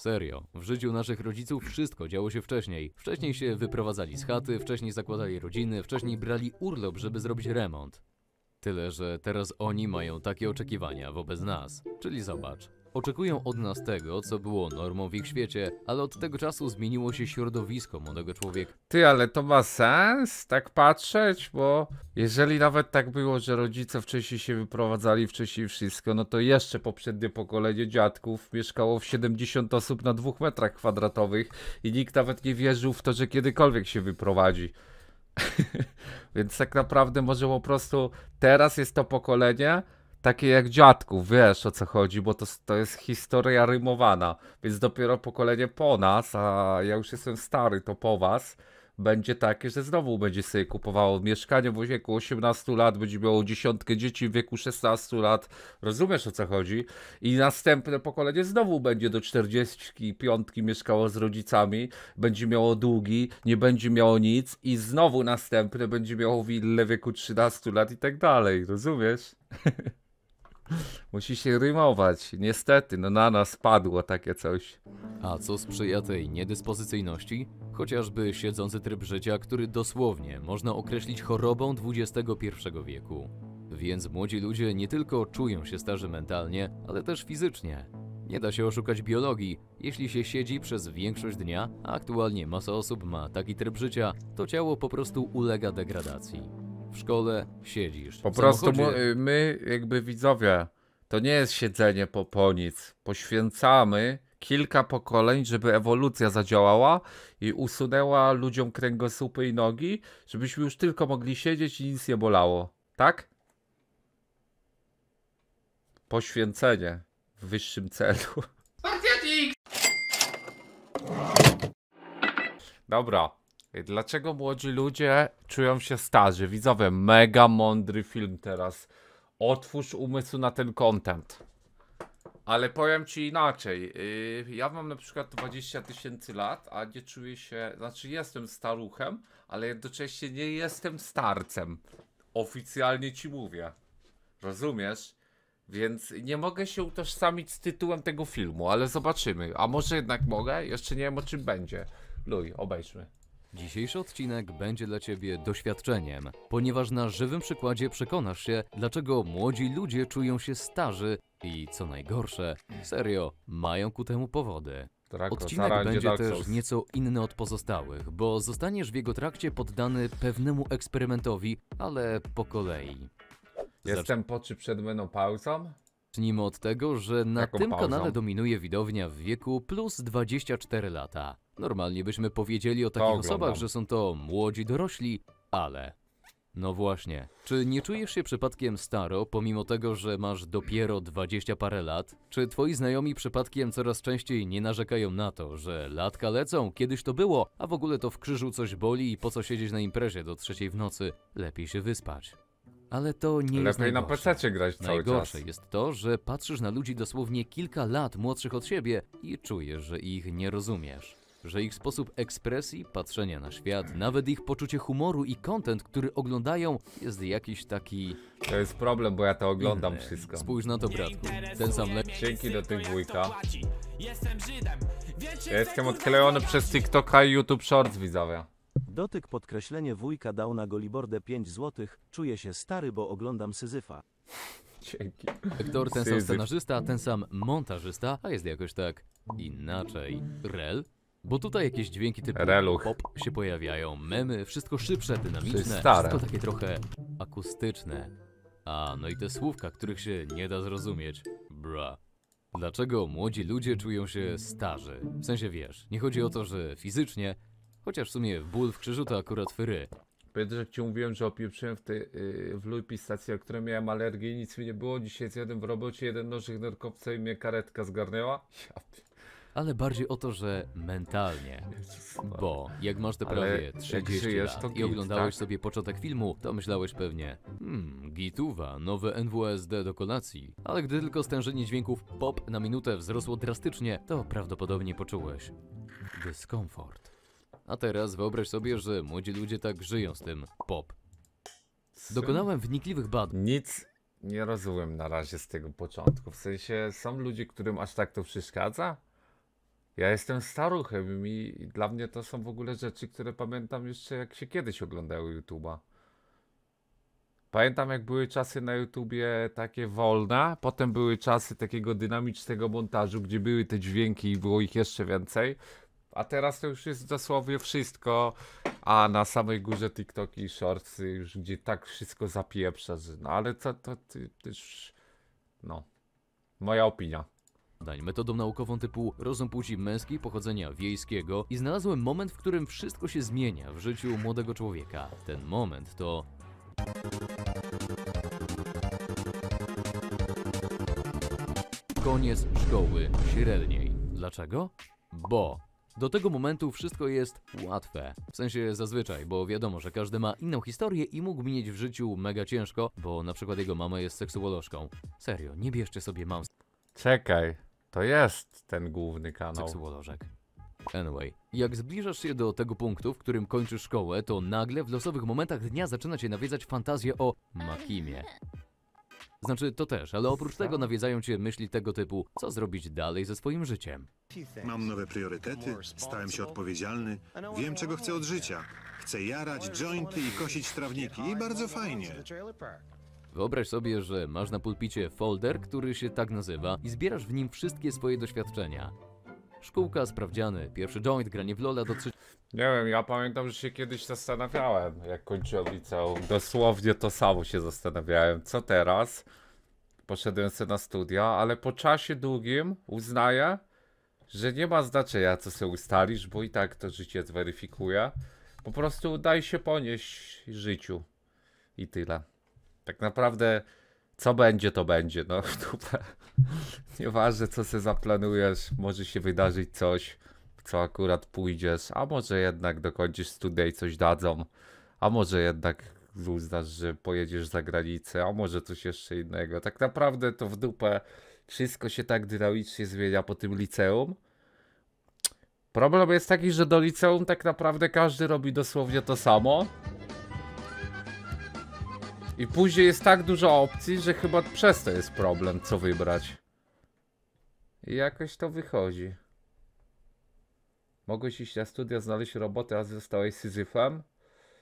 Serio, w życiu naszych rodziców wszystko działo się wcześniej. Wcześniej się wyprowadzali z chaty, wcześniej zakładali rodziny, wcześniej brali urlop, żeby zrobić remont. Tyle, że teraz oni mają takie oczekiwania wobec nas. Czyli zobacz, Oczekują od nas tego, co było normą w ich świecie, ale od tego czasu zmieniło się środowisko młodego człowieka. Ty, ale to ma sens tak patrzeć, bo jeżeli nawet tak było, że rodzice wcześniej się wyprowadzali, wcześniej wszystko, no to jeszcze poprzednie pokolenie dziadków mieszkało w 70 osób na dwóch metrach kwadratowych i nikt nawet nie wierzył w to, że kiedykolwiek się wyprowadzi. Więc tak naprawdę może po prostu teraz jest to pokolenie, takie jak dziadków, wiesz o co chodzi, bo to, to jest historia rymowana, więc dopiero pokolenie po nas, a ja już jestem stary, to po was, będzie takie, że znowu będzie sobie kupowało mieszkanie w wieku 18 lat, będzie miało dziesiątkę dzieci w wieku 16 lat. Rozumiesz o co chodzi? I następne pokolenie znowu będzie do 45 mieszkało z rodzicami, będzie miało długi, nie będzie miało nic i znowu następne będzie miało willę w wieku 13 lat i tak dalej. Rozumiesz? Musi się rymować. Niestety, no na nas padło takie coś. A co sprzyja tej niedyspozycyjności? Chociażby siedzący tryb życia, który dosłownie można określić chorobą XXI wieku. Więc młodzi ludzie nie tylko czują się starzy mentalnie, ale też fizycznie. Nie da się oszukać biologii. Jeśli się siedzi przez większość dnia, a aktualnie masa osób ma taki tryb życia, to ciało po prostu ulega degradacji w szkole siedzisz. Po prostu y, my, jakby widzowie, to nie jest siedzenie po ponic. Poświęcamy kilka pokoleń, żeby ewolucja zadziałała i usunęła ludziom kręgosłupy i nogi, żebyśmy już tylko mogli siedzieć i nic nie bolało. Tak? Poświęcenie w wyższym celu. Dobra. Dlaczego młodzi ludzie czują się starzy? Widzowie, mega mądry film teraz. Otwórz umysł na ten content. Ale powiem ci inaczej. Y, ja mam na przykład 20 tysięcy lat, a nie czuję się. Znaczy, jestem staruchem, ale jednocześnie nie jestem starcem. Oficjalnie ci mówię. Rozumiesz? Więc nie mogę się utożsamić z tytułem tego filmu, ale zobaczymy. A może jednak mogę? Jeszcze nie wiem o czym będzie. Luj, obejrzmy. Dzisiejszy odcinek będzie dla Ciebie doświadczeniem, ponieważ na żywym przykładzie przekonasz się, dlaczego młodzi ludzie czują się starzy i co najgorsze, serio, mają ku temu powody. Odcinek będzie też nieco inny od pozostałych, bo zostaniesz w jego trakcie poddany pewnemu eksperymentowi, ale po kolei. Jestem czy przed menopauzą? Zacznijmy od tego, że na Jaką tym pauzą? kanale dominuje widownia w wieku plus 24 lata. Normalnie byśmy powiedzieli o takich osobach, że są to młodzi dorośli, ale... No właśnie. Czy nie czujesz się przypadkiem staro, pomimo tego, że masz dopiero dwadzieścia parę lat? Czy twoi znajomi przypadkiem coraz częściej nie narzekają na to, że latka lecą, kiedyś to było, a w ogóle to w krzyżu coś boli i po co siedzieć na imprezie do trzeciej w nocy? Lepiej się wyspać. Ale to nie Lepiej jest najgorsze. na pececie grać cały najgorsze czas. jest to, że patrzysz na ludzi dosłownie kilka lat młodszych od siebie i czujesz, że ich nie rozumiesz że ich sposób ekspresji, patrzenia na świat, nawet ich poczucie humoru i kontent, który oglądają, jest jakiś taki. To jest problem, bo ja to oglądam inny. wszystko. Spójrz na to, bratku. Ten sam Dzięki do tych wujka. Jestem Żydem. Ja jestem odklejony przez TikToka i YouTube Shorts, widzowie. Dotyk podkreślenie wujka dał na Golibordę 5 zł. Czuję się stary, bo oglądam Syzyfa. Dzięki. Aktor, ten sam scenarzysta, ten sam montażysta, a jest jakoś tak inaczej. Rel? Bo tutaj jakieś dźwięki typu Reluch. pop się pojawiają, memy, wszystko szybsze, dynamiczne, wszystko takie trochę akustyczne. A, no i te słówka, których się nie da zrozumieć. Bra. Dlaczego młodzi ludzie czują się starzy? W sensie wiesz, nie chodzi o to, że fizycznie, chociaż w sumie ból w krzyżu to akurat fyry. Pamiętasz jak ci mówiłem, że opieprzyłem w, te, yy, w stacji, stację, które miałem alergię i nic mi nie było. Dzisiaj jeden w robocie jeden nożyk nerkowca i mnie karetka zgarnęła. Ja ale bardziej o to, że mentalnie. Bo jak masz te prawie 30 żyjesz, lat i oglądałeś tak? sobie początek filmu, to myślałeś pewnie hmm, gituwa, nowe NWSD do kolacji. Ale gdy tylko stężenie dźwięków pop na minutę wzrosło drastycznie, to prawdopodobnie poczułeś dyskomfort. A teraz wyobraź sobie, że młodzi ludzie tak żyją z tym pop. Dokonałem wnikliwych badań. Nic nie rozumiem na razie z tego początku. W sensie są ludzie, którym aż tak to przeszkadza? Ja jestem staruchem i dla mnie to są w ogóle rzeczy, które pamiętam jeszcze jak się kiedyś oglądały YouTube'a. Pamiętam jak były czasy na YouTubie takie wolne, potem były czasy takiego dynamicznego montażu, gdzie były te dźwięki i było ich jeszcze więcej. A teraz to już jest dosłownie wszystko, a na samej górze TikToki i shortsy już gdzie tak wszystko zapieprza, że no ale to, to, to, to już, no, moja opinia badań metodą naukową typu rozum płci męskiej pochodzenia wiejskiego i znalazłem moment, w którym wszystko się zmienia w życiu młodego człowieka. Ten moment to koniec szkoły średniej. Dlaczego? Bo do tego momentu wszystko jest łatwe. W sensie zazwyczaj, bo wiadomo, że każdy ma inną historię i mógł mieć w życiu mega ciężko, bo na przykład jego mama jest seksuolożką. Serio, nie bierzcie sobie mam. Czekaj. To jest ten główny kanał. Seksuolożek. Tak, anyway, jak zbliżasz się do tego punktu, w którym kończysz szkołę, to nagle w losowych momentach dnia zaczyna cię nawiedzać fantazję o Makimie. Znaczy to też, ale oprócz tego nawiedzają cię myśli tego typu, co zrobić dalej ze swoim życiem. Mam nowe priorytety, stałem się odpowiedzialny, wiem czego chcę od życia. Chcę jarać jointy i kosić trawniki i bardzo fajnie. Wyobraź sobie, że masz na pulpicie folder, który się tak nazywa i zbierasz w nim wszystkie swoje doświadczenia. Szkółka, sprawdziany, pierwszy joint, granie w lola do Nie wiem, ja pamiętam, że się kiedyś zastanawiałem, jak kończyłem liceum. Dosłownie to samo się zastanawiałem. Co teraz? Poszedłem sobie na studia, ale po czasie długim uznaję, że nie ma znaczenia, co sobie ustalisz, bo i tak to życie zweryfikuje. Po prostu daj się ponieść życiu. I tyle. Tak naprawdę co będzie, to będzie. No, dupę. Nieważne, co sobie zaplanujesz, może się wydarzyć coś, co akurat pójdziesz, a może jednak dokończysz studia i coś dadzą, a może jednak uznasz, że pojedziesz za granicę, a może coś jeszcze innego. Tak naprawdę to w dupę wszystko się tak dynamicznie zmienia po tym liceum. Problem jest taki, że do liceum tak naprawdę każdy robi dosłownie to samo. I później jest tak dużo opcji, że chyba przez to jest problem, co wybrać. I jakoś to wychodzi. Mogłeś iść na studia, znaleźć robotę, a zostałeś Syzyfem?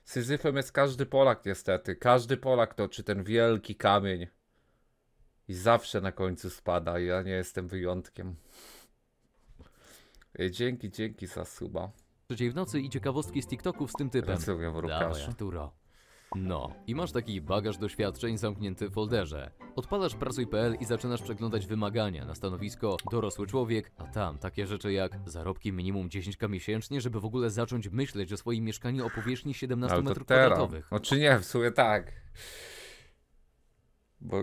Syzyfem jest każdy Polak niestety. Każdy Polak toczy ten wielki kamień. I zawsze na końcu spada. Ja nie jestem wyjątkiem. Dzięki, dzięki za suba. Trzeciej w nocy i ciekawostki z TikToków z tym typem. Rozumiem, Dawaj, Arturo. No, i masz taki bagaż doświadczeń zamknięty w folderze. Odpalasz pracuj.pl i zaczynasz przeglądać wymagania na stanowisko dorosły człowiek, a tam takie rzeczy jak zarobki minimum 10k miesięcznie, żeby w ogóle zacząć myśleć o swoim mieszkaniu o powierzchni 17 metrów kwadratowych. No czy nie, w sumie tak. Bo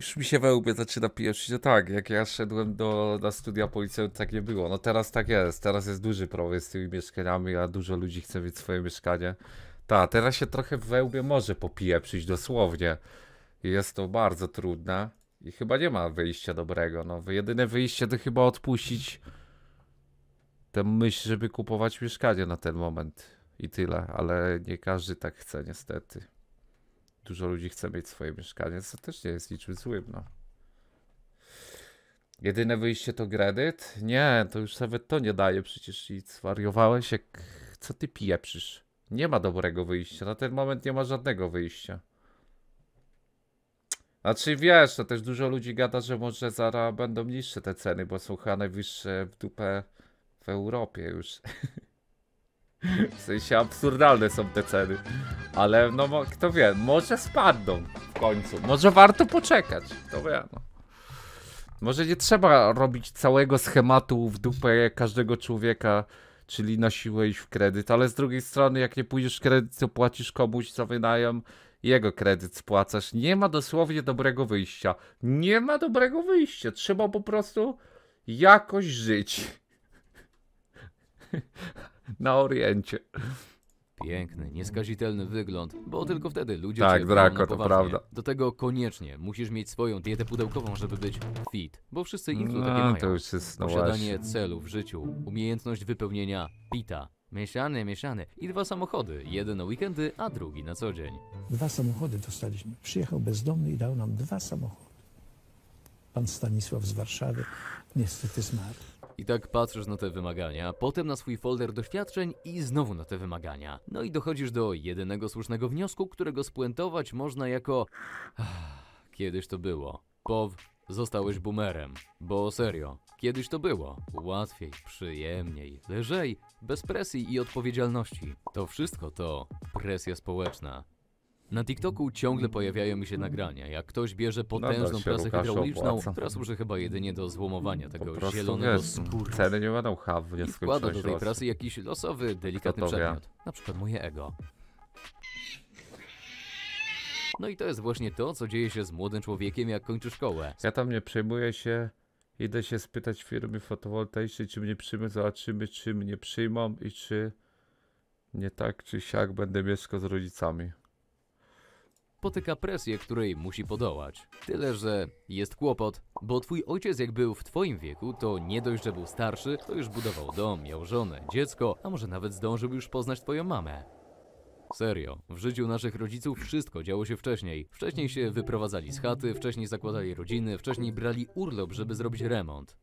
już mi się we łbie zaczyna pijać, że tak, jak ja szedłem do, na studia policji, tak nie było. No teraz tak jest, teraz jest duży problem z tymi mieszkaniami, a dużo ludzi chce mieć swoje mieszkanie. Ta, teraz się trochę wełbie może popije przyjść dosłownie. Jest to bardzo trudne. I chyba nie ma wyjścia dobrego. No, jedyne wyjście to chyba odpuścić tę myśl, żeby kupować mieszkanie na ten moment. I tyle, ale nie każdy tak chce, niestety. Dużo ludzi chce mieć swoje mieszkanie, co też nie jest niczym złym, no. Jedyne wyjście to kredyt? Nie, to już nawet to nie daje przecież nic. Wariowałeś jak... Co ty pieprzysz? Nie ma dobrego wyjścia. Na ten moment nie ma żadnego wyjścia. Znaczy wiesz, to też dużo ludzi gada, że może zaraz będą niższe te ceny, bo są chyba najwyższe w dupę w Europie już. W sensie absurdalne są te ceny. Ale no kto wie, może spadną w końcu. Może warto poczekać, kto wie. No. Może nie trzeba robić całego schematu w dupę każdego człowieka czyli na siłę iść w kredyt, ale z drugiej strony, jak nie pójdziesz w kredyt, to płacisz komuś za wynajem, jego kredyt spłacasz. Nie ma dosłownie dobrego wyjścia. Nie ma dobrego wyjścia. Trzeba po prostu jakoś żyć. na Oriencie. Piękny, nieskazitelny wygląd, bo tylko wtedy ludzie Tak, cię Draco, biorą na to prawda. Do tego koniecznie musisz mieć swoją dietę pudełkową, żeby być fit, bo wszyscy inni no takie No, mają. to już jest, no Posiadanie właśnie. celu w życiu, umiejętność wypełnienia pita. Mieszany, mieszany. I dwa samochody. Jeden na weekendy, a drugi na co dzień. Dwa samochody dostaliśmy. Przyjechał bezdomny i dał nam dwa samochody. Pan Stanisław z Warszawy niestety zmarł. I tak patrzysz na te wymagania, potem na swój folder doświadczeń i znowu na te wymagania. No i dochodzisz do jedynego słusznego wniosku, którego spuentować można jako... Ah, kiedyś to było. Pow... Zostałeś boomerem, bo serio, kiedyś to było. Łatwiej, przyjemniej, lżej, bez presji i odpowiedzialności. To wszystko to presja społeczna. Na TikToku ciągle pojawiają się nagrania, jak ktoś bierze potężną się, prasę Łukaszu, hydrauliczną, opłaca. która służy chyba jedynie do złomowania tego prostu, zielonego wiesz, skóru. Ceny nie będą haw, nie składa do tej prasy jakiś losowy, delikatny wie? przedmiot. Na przykład moje ego. No i to jest właśnie to, co dzieje się z młodym człowiekiem, jak kończy szkołę. Ja tam nie przejmuję się, idę się spytać firmy fotowoltaicznej, czy mnie przyjmą, zobaczymy, czy mnie przyjmą i czy nie tak, czy siak będę mieszkał z rodzicami spotyka presję, której musi podołać. Tyle, że jest kłopot, bo twój ojciec jak był w twoim wieku, to nie dość, że był starszy, to już budował dom, miał żonę, dziecko, a może nawet zdążył już poznać twoją mamę. Serio, w życiu naszych rodziców wszystko działo się wcześniej. Wcześniej się wyprowadzali z chaty, wcześniej zakładali rodziny, wcześniej brali urlop, żeby zrobić remont.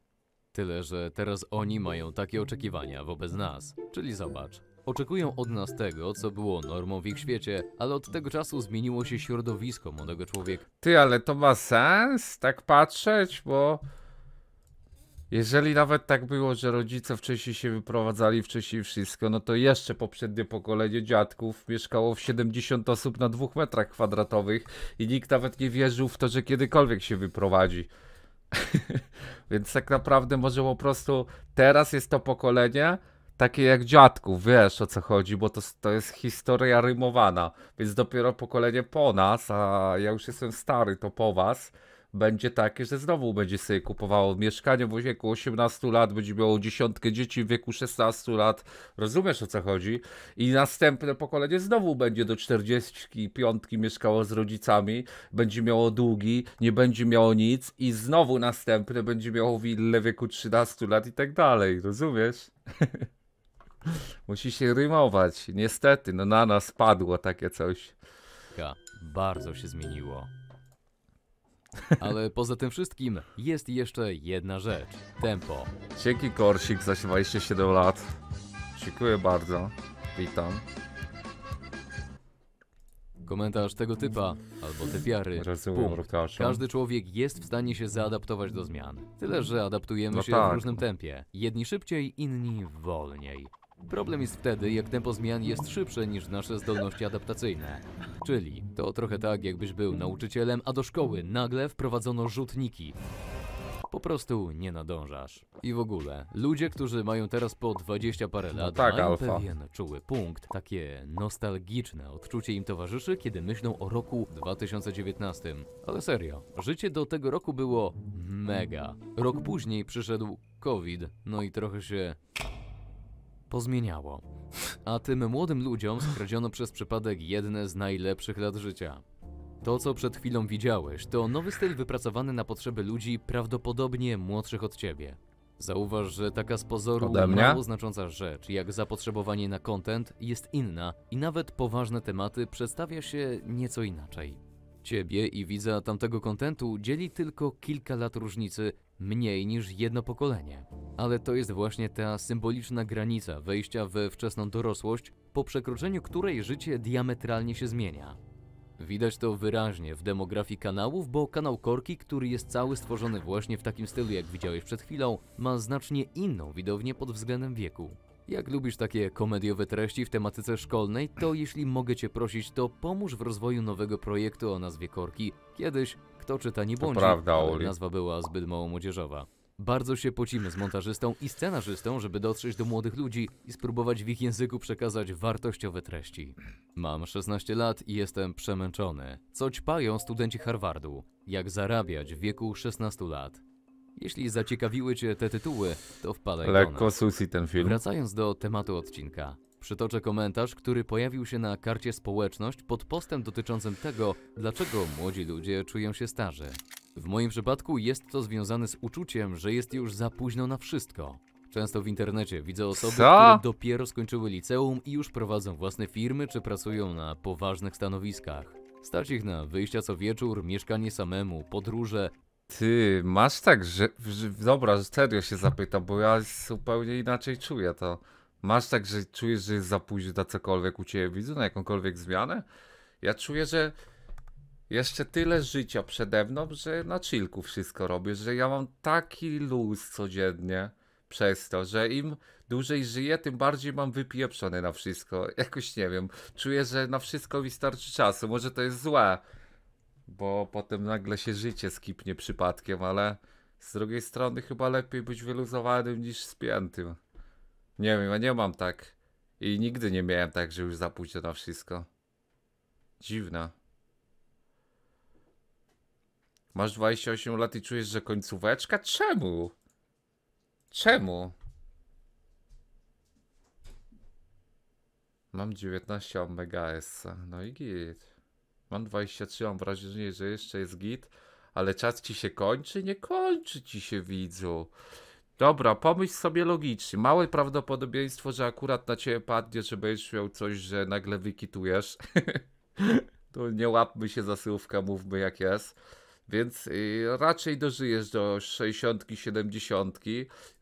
Tyle, że teraz oni mają takie oczekiwania wobec nas. Czyli zobacz, Oczekują od nas tego, co było normą w ich świecie, ale od tego czasu zmieniło się środowisko młodego człowieka. Ty, ale to ma sens tak patrzeć, bo jeżeli nawet tak było, że rodzice wcześniej się wyprowadzali, wcześniej wszystko, no to jeszcze poprzednie pokolenie dziadków mieszkało w 70 osób na dwóch metrach kwadratowych i nikt nawet nie wierzył w to, że kiedykolwiek się wyprowadzi. Więc tak naprawdę może po prostu teraz jest to pokolenie, takie jak dziadków, wiesz o co chodzi, bo to, to jest historia rymowana, więc dopiero pokolenie po nas, a ja już jestem stary, to po was, będzie takie, że znowu będzie sobie kupowało mieszkanie w wieku 18 lat, będzie miało dziesiątkę dzieci w wieku 16 lat. Rozumiesz o co chodzi? I następne pokolenie znowu będzie do 45 mieszkało z rodzicami, będzie miało długi, nie będzie miało nic i znowu następne będzie miało willę w wieku 13 lat i tak dalej. Rozumiesz? Musi się rymować. Niestety, no na nas padło takie coś. Ja, bardzo się zmieniło. Ale poza tym wszystkim jest jeszcze jedna rzecz. Tempo. Dzięki Korsik za 27 lat. Dziękuję bardzo. Witam. Komentarz tego typa, albo typiary. Rozumiem, Każdy człowiek jest w stanie się zaadaptować do zmian. Tyle, że adaptujemy no się tak. w różnym tempie. Jedni szybciej, inni wolniej. Problem jest wtedy, jak tempo zmian jest szybsze niż nasze zdolności adaptacyjne. Czyli to trochę tak, jakbyś był nauczycielem, a do szkoły nagle wprowadzono rzutniki. Po prostu nie nadążasz. I w ogóle, ludzie, którzy mają teraz po 20 parę no lat, tak, mają alfa. pewien czuły punkt. Takie nostalgiczne odczucie im towarzyszy, kiedy myślą o roku 2019. Ale serio, życie do tego roku było mega. Rok później przyszedł COVID, no i trochę się pozmieniało. A tym młodym ludziom skradziono przez przypadek jedne z najlepszych lat życia. To, co przed chwilą widziałeś, to nowy styl wypracowany na potrzeby ludzi prawdopodobnie młodszych od ciebie. Zauważ, że taka z pozoru mało znacząca rzecz, jak zapotrzebowanie na content, jest inna i nawet poważne tematy przedstawia się nieco inaczej. Ciebie i widza tamtego kontentu dzieli tylko kilka lat różnicy, mniej niż jedno pokolenie. Ale to jest właśnie ta symboliczna granica wejścia we wczesną dorosłość, po przekroczeniu której życie diametralnie się zmienia. Widać to wyraźnie w demografii kanałów, bo kanał Korki, który jest cały stworzony właśnie w takim stylu, jak widziałeś przed chwilą, ma znacznie inną widownię pod względem wieku. Jak lubisz takie komediowe treści w tematyce szkolnej, to jeśli mogę Cię prosić, to pomóż w rozwoju nowego projektu o nazwie Korki. Kiedyś, kto czyta nie błądzi, prawda, Oli. nazwa była zbyt mało młodzieżowa. Bardzo się pocimy z montażystą i scenarzystą, żeby dotrzeć do młodych ludzi i spróbować w ich języku przekazać wartościowe treści. Mam 16 lat i jestem przemęczony. Co ćpają studenci Harvardu? Jak zarabiać w wieku 16 lat? Jeśli zaciekawiły Cię te tytuły, to wpadaj Lekko do Lekko susi ten film. Wracając do tematu odcinka. Przytoczę komentarz, który pojawił się na karcie Społeczność pod postem dotyczącym tego, dlaczego młodzi ludzie czują się starzy. W moim przypadku jest to związane z uczuciem, że jest już za późno na wszystko. Często w internecie widzę osoby, Co? które dopiero skończyły liceum i już prowadzą własne firmy czy pracują na poważnych stanowiskach. Stać ich na wyjścia co wieczór, mieszkanie samemu, podróże, ty, masz tak, że, że dobra, serio się zapytam, bo ja zupełnie inaczej czuję to. Masz tak, że czujesz, że jest za późno na cokolwiek u ciebie widzę, na jakąkolwiek zmianę? Ja czuję, że jeszcze tyle życia przede mną, że na chillku wszystko robię, że ja mam taki luz codziennie przez to, że im dłużej żyję, tym bardziej mam wypieprzony na wszystko. Jakoś nie wiem, czuję, że na wszystko mi starczy czasu. Może to jest złe, bo potem nagle się życie skipnie przypadkiem, ale z drugiej strony chyba lepiej być wyluzowanym niż spiętym. Nie wiem, ja nie mam tak. I nigdy nie miałem tak, że już za późno na wszystko. Dziwne. Masz 28 lat i czujesz, że końcóweczka? Czemu? Czemu? Mam 19 Omega S. No i git. Mam 23, mam wrażenie, że jeszcze jest git, ale czas ci się kończy? Nie kończy ci się, widzu. Dobra, pomyśl sobie logicznie. Małe prawdopodobieństwo, że akurat na ciebie padnie, że będziesz miał coś, że nagle wykitujesz. to nie łapmy się za słówka, mówmy jak jest. Więc y, raczej dożyjesz do 60, 70.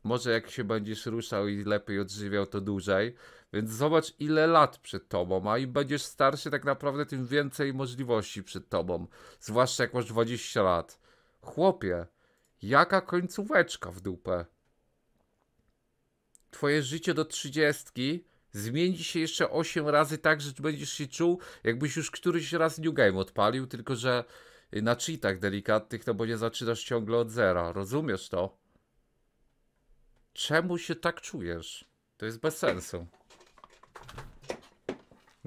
Może jak się będziesz ruszał i lepiej odżywiał, to dłużej. Więc zobacz, ile lat przed tobą, a im będziesz starszy, tak naprawdę tym więcej możliwości przed tobą. Zwłaszcza jak masz 20 lat. Chłopie, jaka końcóweczka w dupę. Twoje życie do 30 zmieni się jeszcze 8 razy tak, że będziesz się czuł, jakbyś już któryś raz New Game odpalił, tylko że y, na cheatach tak delikatnych, no bo nie zaczynasz ciągle od zera. Rozumiesz to? Czemu się tak czujesz? To jest bez sensu.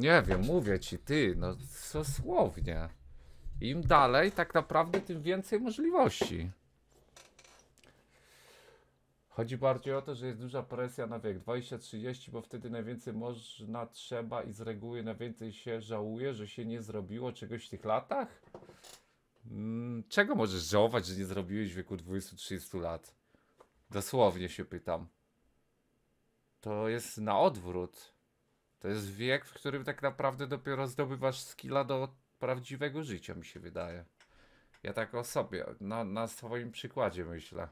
Nie wiem, mówię ci, ty, no co Im dalej, tak naprawdę, tym więcej możliwości. Chodzi bardziej o to, że jest duża presja na wiek 20-30, bo wtedy najwięcej można, trzeba i z reguły najwięcej się żałuje, że się nie zrobiło czegoś w tych latach. Mm, czego możesz żałować, że nie zrobiłeś w wieku 20-30 lat? Dosłownie się pytam. To jest na odwrót. To jest wiek, w którym tak naprawdę dopiero zdobywasz skilla do prawdziwego życia, mi się wydaje. Ja tak o sobie, na, na swoim przykładzie myślę.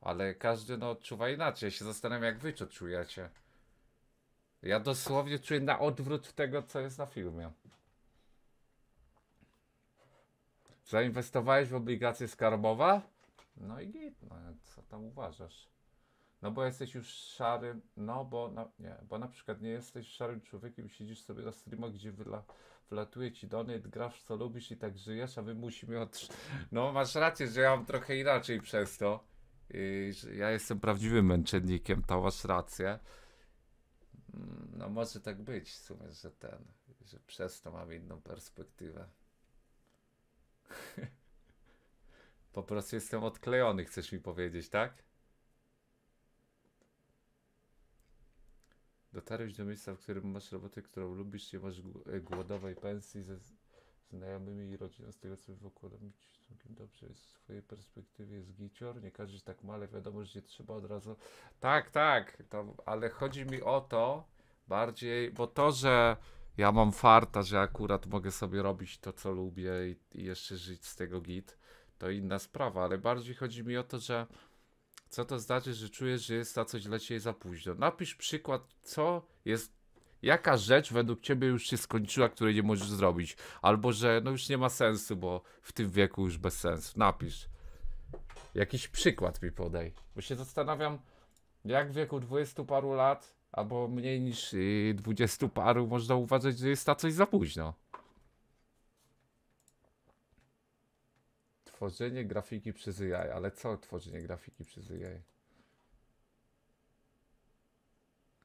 Ale każdy no odczuwa inaczej. Ja się zastanawiam, jak wy to czujecie. Ja dosłownie czuję na odwrót tego, co jest na filmie. Zainwestowałeś w obligacje skarbowe? No i git, no co tam uważasz? No bo jesteś już szarym, no bo na, nie, bo na przykład nie jesteś szarym człowiekiem, siedzisz sobie na streamach, gdzie wyla, wlatuje ci donet, grasz co lubisz i tak żyjesz, a my musimy od... No masz rację, że ja mam trochę inaczej przez to. I, że ja jestem prawdziwym męczennikiem, to masz rację. Mm, no może tak być w sumie, że ten, że przez to mam inną perspektywę. po prostu jestem odklejony, chcesz mi powiedzieć, tak? Dotarłeś do miejsca, w którym masz robotę, którą lubisz, nie masz e, głodowej pensji ze znajomymi i rodziną, z tego co wokół robić całkiem dobrze jest w swojej perspektywie jest gicior, nie każdy tak male, wiadomo, że nie trzeba od razu. Tak, tak, to, ale chodzi mi o to bardziej, bo to, że ja mam farta, że akurat mogę sobie robić to, co lubię i, i jeszcze żyć z tego git, to inna sprawa, ale bardziej chodzi mi o to, że co to znaczy, że czujesz, że jest na coś dla ciebie za późno? Napisz przykład, co jest, jaka rzecz według ciebie już się skończyła, której nie możesz zrobić. Albo, że no już nie ma sensu, bo w tym wieku już bez sensu. Napisz. Jakiś przykład mi podaj. Bo się zastanawiam, jak w wieku dwudziestu paru lat, albo mniej niż y, dwudziestu paru, można uważać, że jest na coś za późno. Tworzenie grafiki przez AI, ale co tworzenie grafiki przez AI?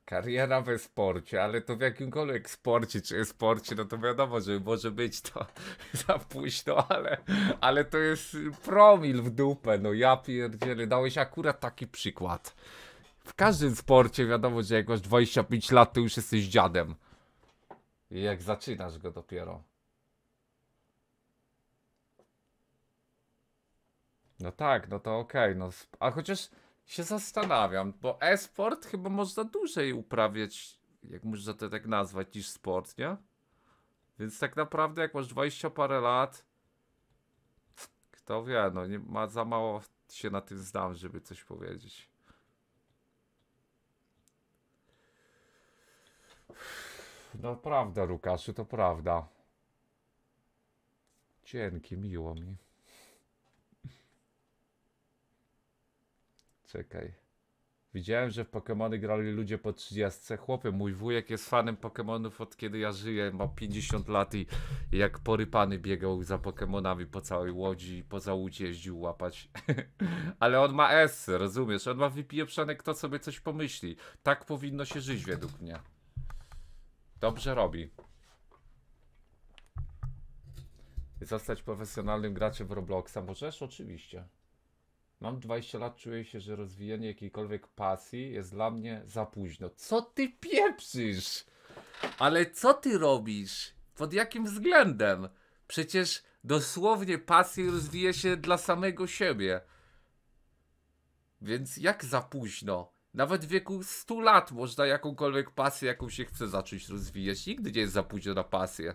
Kariera we sporcie, ale to w jakimkolwiek sporcie czy sporcie, no to wiadomo, że może być to za późno, ale, ale to jest promil w dupę, no ja pierdzielę, dałeś akurat taki przykład. W każdym sporcie wiadomo, że jak masz 25 lat, to już jesteś dziadem. I jak zaczynasz go dopiero. No tak, no to okej, okay, no. A chociaż się zastanawiam, bo e-sport chyba można dłużej uprawiać, jak można to tak nazwać, niż sport, nie? Więc tak naprawdę jak masz 20 parę lat, kto wie, no nie ma za mało się na tym znam, żeby coś powiedzieć. No prawda, Lukaszu, to prawda. Dzięki, miło mi. Czekaj. Widziałem, że w Pokémony grali ludzie po 30. Chłopie, mój wujek jest fanem Pokémonów od kiedy ja żyję. Ma 50 lat i jak porypany biegał za Pokémonami po całej łodzi i po łódź jeździł łapać. Ale on ma S, rozumiesz? On ma wypijeprzone, kto sobie coś pomyśli. Tak powinno się żyć według mnie. Dobrze robi. Zostać profesjonalnym graczem w Robloxa możesz? Oczywiście. Mam 20 lat, czuję się, że rozwijanie jakiejkolwiek pasji jest dla mnie za późno. Co ty pieprzysz? Ale co ty robisz? Pod jakim względem? Przecież dosłownie pasję rozwija się dla samego siebie. Więc jak za późno? Nawet w wieku 100 lat można jakąkolwiek pasję, jaką się chce zacząć rozwijać. Nigdy nie jest za późno na pasję.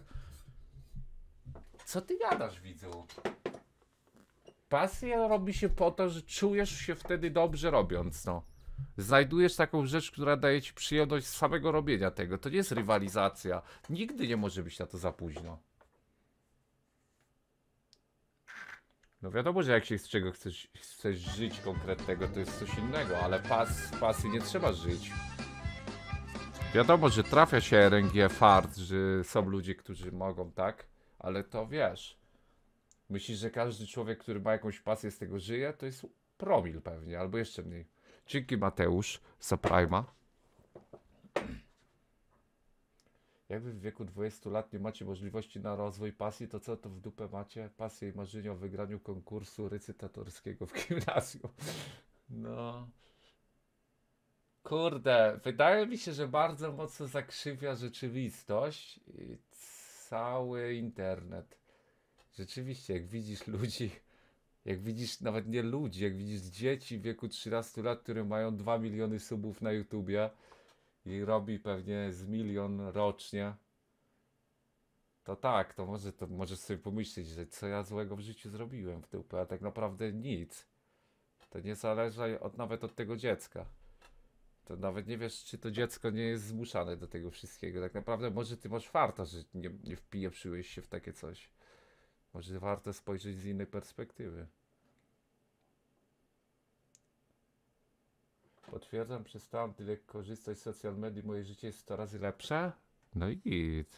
Co ty gadasz, widzu? Pasja robi się po to, że czujesz się wtedy dobrze robiąc, no. Znajdujesz taką rzecz, która daje ci przyjemność z samego robienia tego. To nie jest rywalizacja. Nigdy nie może być na to za późno. No wiadomo, że jak się z czego chcesz, chcesz żyć konkretnego, to jest coś innego, ale pas, pasy nie trzeba żyć. Wiadomo, że trafia się RNG fart, że są ludzie, którzy mogą, tak? Ale to wiesz, Myślisz, że każdy człowiek, który ma jakąś pasję z tego żyje, to jest promil pewnie, albo jeszcze mniej. Dzięki Mateusz, Saprajma. Jak wy w wieku 20 lat nie macie możliwości na rozwój pasji, to co to w dupę macie? Pasję i marzenie o wygraniu konkursu recytatorskiego w gimnazjum. No. Kurde, wydaje mi się, że bardzo mocno zakrzywia rzeczywistość i cały internet rzeczywiście, jak widzisz ludzi, jak widzisz nawet nie ludzi, jak widzisz dzieci w wieku 13 lat, które mają 2 miliony subów na YouTubie i robi pewnie z milion rocznie, to tak, to może to możesz sobie pomyśleć, że co ja złego w życiu zrobiłem w dupę, a tak naprawdę nic. To nie zależy od, nawet od tego dziecka. To nawet nie wiesz, czy to dziecko nie jest zmuszane do tego wszystkiego. Tak naprawdę może ty masz farta, że nie, nie wpieprzyłeś się w takie coś. Może warto spojrzeć z innej perspektywy. Potwierdzam, przestałem. tyle korzystać z social media, moje życie jest 100 razy lepsze. No i nic.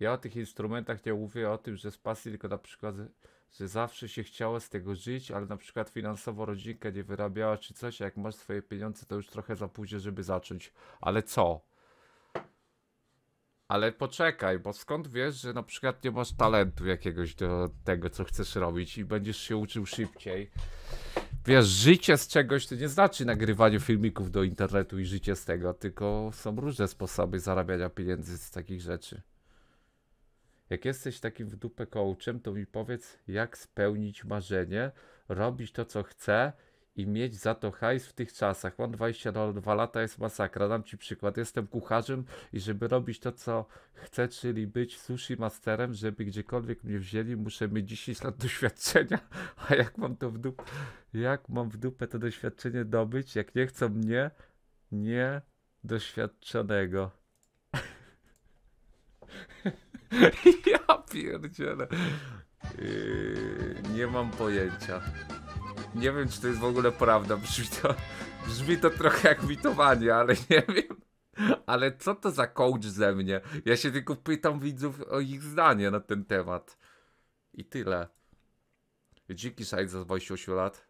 Ja o tych instrumentach nie mówię o tym, że z pasji, tylko na przykład, że zawsze się chciało z tego żyć, ale na przykład finansowo rodzinka nie wyrabiała czy coś, a jak masz swoje pieniądze, to już trochę za późno, żeby zacząć. Ale co? Ale poczekaj, bo skąd wiesz, że na przykład nie masz talentu jakiegoś do tego, co chcesz robić i będziesz się uczył szybciej? Wiesz, życie z czegoś to nie znaczy nagrywanie filmików do internetu i życie z tego, tylko są różne sposoby zarabiania pieniędzy z takich rzeczy. Jak jesteś takim w dupę coachem, to mi powiedz, jak spełnić marzenie, robić to, co chcę i mieć za to hajs w tych czasach. Mam 22 lata, jest masakra. Dam ci przykład. Jestem kucharzem i żeby robić to, co chcę, czyli być sushi masterem, żeby gdziekolwiek mnie wzięli, muszę mieć 10 lat doświadczenia. A jak mam to w dupę, jak mam w dupę to doświadczenie dobyć, jak nie chcą mnie nie doświadczonego. ja pierdzielę. Yy, nie mam pojęcia. Nie wiem, czy to jest w ogóle prawda. Brzmi to, brzmi to trochę jak mitowanie, ale nie wiem. Ale co to za coach ze mnie? Ja się tylko pytam widzów o ich zdanie na ten temat. I tyle. Dzięki Side za 28 lat.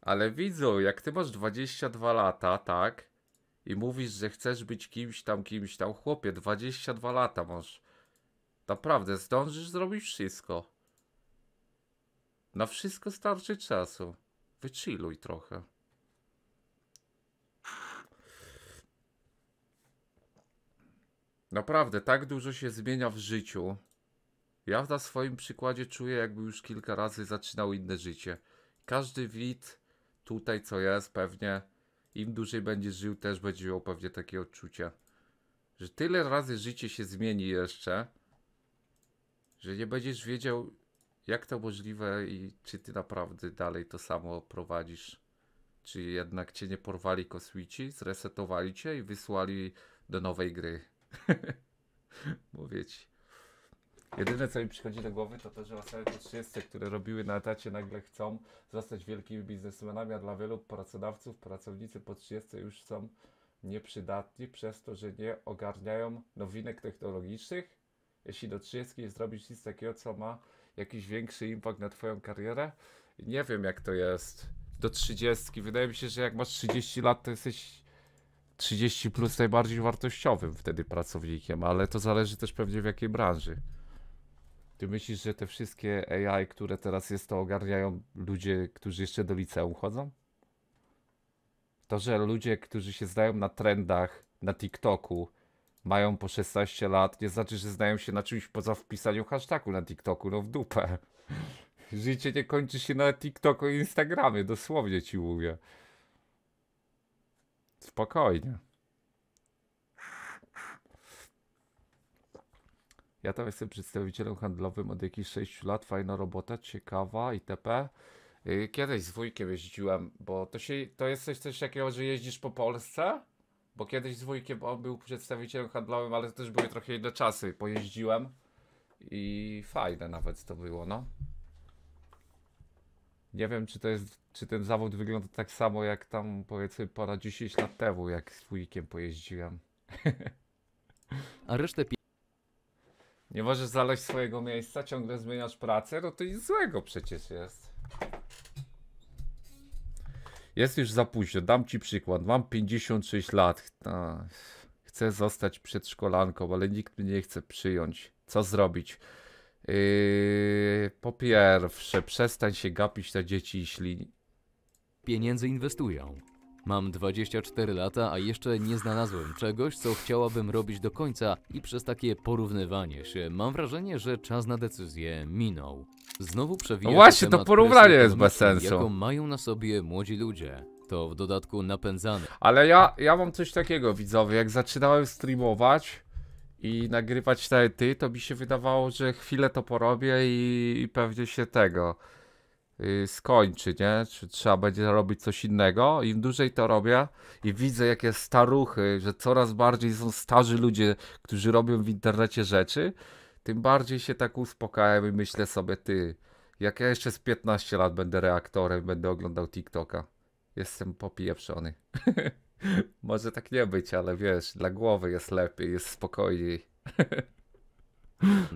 Ale widzu, jak ty masz 22 lata, tak? I mówisz, że chcesz być kimś tam, kimś tam. Chłopie, 22 lata masz. Naprawdę, zdążysz zrobić wszystko. Na wszystko starczy czasu. Wychilluj trochę. Naprawdę, tak dużo się zmienia w życiu. Ja na swoim przykładzie czuję, jakby już kilka razy zaczynał inne życie. Każdy wid tutaj, co jest, pewnie im dłużej będzie żył, też będzie miał pewnie takie odczucia, że tyle razy życie się zmieni jeszcze, że nie będziesz wiedział, jak to możliwe i czy ty naprawdę dalej to samo prowadzisz. Czy jednak cię nie porwali kosmici, zresetowali cię i wysłali do nowej gry. Mówię ci. Jedyne co mi przychodzi do głowy to to, że osoby po 30, które robiły na etacie nagle chcą zostać wielkimi biznesmenami, a dla wielu pracodawców pracownicy po 30 już są nieprzydatni przez to, że nie ogarniają nowinek technologicznych jeśli do 30 zrobić nic takiego, co ma jakiś większy impact na twoją karierę. Nie wiem jak to jest do 30. Wydaje mi się, że jak masz 30 lat, to jesteś 30 plus najbardziej wartościowym wtedy pracownikiem, ale to zależy też pewnie w jakiej branży. Ty myślisz, że te wszystkie AI, które teraz jest, to ogarniają ludzie, którzy jeszcze do liceum chodzą? To, że ludzie, którzy się znają na trendach, na TikToku, mają po 16 lat, nie znaczy, że znają się na czymś poza wpisaniu hashtagu na TikToku, no w dupę. Życie nie kończy się na TikToku i Instagramie, dosłownie ci mówię. Spokojnie. Ja tam jestem przedstawicielem handlowym od jakichś 6 lat, fajna robota, ciekawa itp. Y, kiedyś z wujkiem jeździłem, bo to, się, to jest coś, coś takiego, że jeździsz po Polsce bo kiedyś z wujkiem on był przedstawicielem handlowym, ale to też były trochę inne czasy. Pojeździłem i fajne nawet to było, no. Nie wiem, czy to jest, czy ten zawód wygląda tak samo jak tam powiedzmy pora 10 lat temu, jak z wujkiem pojeździłem. A resztę pi- Nie możesz znaleźć swojego miejsca, ciągle zmieniasz pracę, no to nic złego przecież jest. Jest już za późno. Dam ci przykład. Mam 56 lat. Chcę zostać przedszkolanką, ale nikt mnie nie chce przyjąć. Co zrobić? Yy, po pierwsze, przestań się gapić na dzieci, jeśli pieniędzy inwestują. Mam 24 lata, a jeszcze nie znalazłem czegoś, co chciałabym robić do końca i przez takie porównywanie się mam wrażenie, że czas na decyzję minął. Znowu przewijam. No właśnie, to porównanie jest bez sensu. Jaką mają na sobie młodzi ludzie. To w dodatku napędzane. Ale ja, ja mam coś takiego, widzowie. Jak zaczynałem streamować i nagrywać te ty, to mi się wydawało, że chwilę to porobię i, i pewnie się tego. Y, skończy, nie? Czy trzeba będzie robić coś innego? Im dłużej to robię i widzę jakie staruchy, że coraz bardziej są starzy ludzie, którzy robią w internecie rzeczy, tym bardziej się tak uspokajam i myślę sobie, ty, jak ja jeszcze z 15 lat będę reaktorem, będę oglądał TikToka. Jestem popieprzony. Może tak nie być, ale wiesz, dla głowy jest lepiej, jest spokojniej.